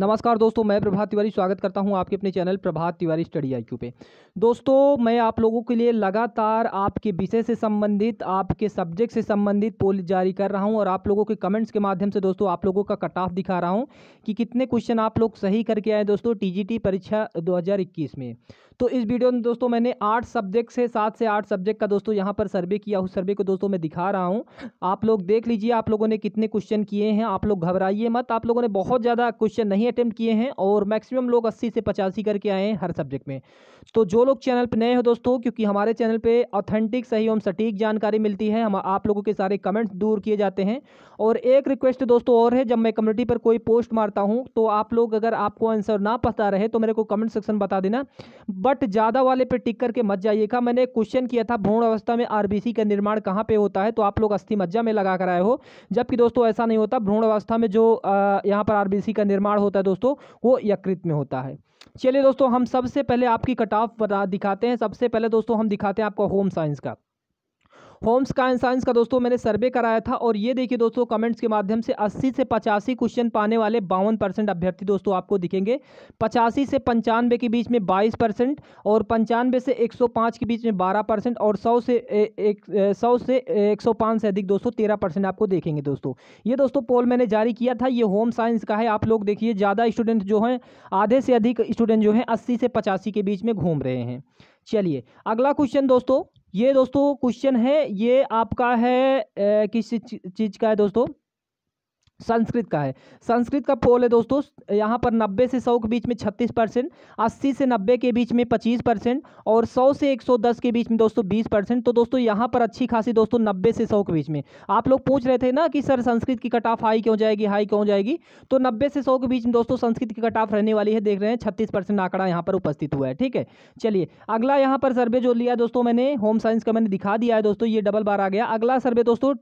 नमस्कार दोस्तों मैं प्रभात तिवारी स्वागत करता हूं आपके अपने चैनल प्रभात तिवारी स्टडी आई पे दोस्तों मैं आप लोगों के लिए लगातार आपके विषय से संबंधित आपके सब्जेक्ट से संबंधित पोल जारी कर रहा हूं और आप लोगों के कमेंट्स के माध्यम से दोस्तों आप लोगों का कट ऑफ दिखा रहा हूँ कि कितने क्वेश्चन आप लोग सही करके आए दोस्तों टी परीक्षा दो में तो इस वीडियो में दोस्तों मैंने आठ सब्जेक्ट से सात से आठ सब्जेक्ट का दोस्तों यहाँ पर सर्वे किया उस सर्वे को दोस्तों मैं दिखा रहा हूँ आप लोग देख लीजिए आप लोगों ने कितने क्वेश्चन किए हैं आप लोग घबराइए मत आप लोगों ने बहुत ज़्यादा क्वेश्चन नहीं अटैम्प्ट किए हैं और मैक्सिमम लोग अस्सी से पचासी करके आए हैं हर सब्जेक्ट में तो जो लोग चैनल पर नए हो दोस्तों क्योंकि हमारे चैनल पर ऑथेंटिक सही एवं सटीक जानकारी मिलती है हम आप लोगों के सारे कमेंट्स दूर किए जाते हैं और एक रिक्वेस्ट दोस्तों और है जब मैं कम्युनिटी पर कोई पोस्ट मारता हूँ तो आप लोग अगर आपको आंसर ना पता रहे तो मेरे को कमेंट सेक्शन बता देना बट ज़्यादा वाले पे टिक करके मत जाइएगा मैंने क्वेश्चन किया था भ्रूण अवस्था में आरबीसी का निर्माण कहाँ पे होता है तो आप लोग अस्थि मज्जा में लगा कर आए हो जबकि दोस्तों ऐसा नहीं होता भ्रूण अवस्था में जो यहाँ पर आरबीसी का निर्माण होता है दोस्तों वो यकृत में होता है चलिए दोस्तों हम सबसे पहले आपकी कट ऑफ दिखाते हैं सबसे पहले दोस्तों हम दिखाते हैं आपको होम साइंस का होम्स का एंड साइंस का दोस्तों मैंने सर्वे कराया था और ये देखिए दोस्तों कमेंट्स के माध्यम से अस्सी से पचासी क्वेश्चन पाने वाले बावन परसेंट अभ्यर्थी दोस्तों आपको दिखेंगे पचासी से पंचानवे के बीच में बाईस परसेंट और पंचानवे से एक सौ पाँच के बीच में बारह परसेंट और सौ से एक सौ से एक सौ पाँच से अधिक दोस्तों तेरह परसेंट आपको देखेंगे दोस्तों ये दोस्तों पोल मैंने जारी किया था ये होम साइंस का है आप लोग देखिए ज़्यादा स्टूडेंट जो हैं आधे से अधिक स्टूडेंट जो हैं अस्सी से पचासी के बीच में घूम रहे हैं चलिए अगला क्वेश्चन दोस्तों ये दोस्तों क्वेश्चन है ये आपका है ए, किस चीज़ का है दोस्तों संस्कृत का है संस्कृत का पोल है दोस्तों यहाँ पर 90 से 100 के बीच में 36 परसेंट अस्सी से 90 के बीच में 25 परसेंट और 100 से 110 के बीच में दोस्तों 20 परसेंट तो दोस्तों यहाँ पर अच्छी खासी दोस्तों 90 से 100 के बीच में आप लोग पूछ रहे थे ना कि सर संस्कृत की कट ऑफ हाई क्यों जाएगी हाई क्यों जाएगी तो नब्बे से सौ के बीच में दोस्तों संस्कृत की कट ऑफ रहने वाली है देख रहे हैं छत्तीस आंकड़ा यहाँ पर उपस्थित हुआ है ठीक है चलिए अगला यहाँ पर सर्वे जो लिया दोस्तों मैंने होम साइंस का मैंने दिखा दिया है दोस्तों ये डबल बार आ गया अगला सर्वे दोस्तों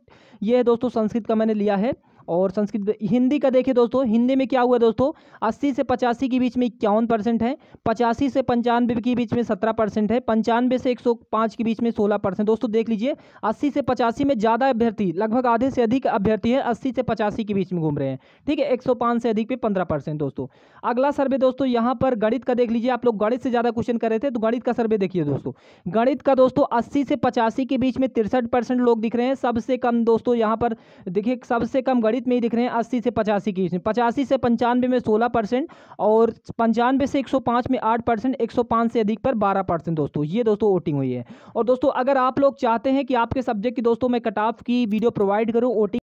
ये दोस्तों संस्कृत का मैंने लिया है और संस्कृत हिंदी का देखिए दोस्तों हिंदी में क्या हुआ दोस्तों अस्सी से पचासी के बीच में इक्यावन परसेंट है पचासी से पंचानवे के बीच में सत्रह परसेंट है पंचानवे से एक सौ पाँच के बीच में सोलह परसेंट दोस्तों देख लीजिए अस्सी से पचासी में ज़्यादा अभ्यर्थी लगभग आधे से अधिक अभ्यर्थी है अस्सी से पचासी के बीच में घूम रहे हैं ठीक है एक सौ से अधिक पे पंद्रह परसेंट दोस्तों अगला सर्वे दोस्तों यहाँ पर गणित का देख लीजिए आप लोग गणित से ज़्यादा क्वेश्चन कर रहे थे तो गणित का सर्वे देखिए दोस्तों गणित का दोस्तों अस्सी से पचासी के बीच में तिरसठ लोग दिख रहे हैं सबसे कम दोस्तों यहाँ पर देखिए सबसे कम गणित विपरीत में ही दिख रहे हैं अस्सी से पचासी के बीच में पचासी से पंचानवे में सोलह परसेंट और पंचानवे से एक सौ पाँच में आठ परसेंट एक सौ पाँच से अधिक पर बारह परसेंट दोस्तों ये दोस्तों वोटिंग हुई है और दोस्तों अगर आप लोग चाहते हैं कि आपके सब्जेक्ट की दोस्तों मैं कट ऑफ की वीडियो प्रोवाइड करूँ ओटिंग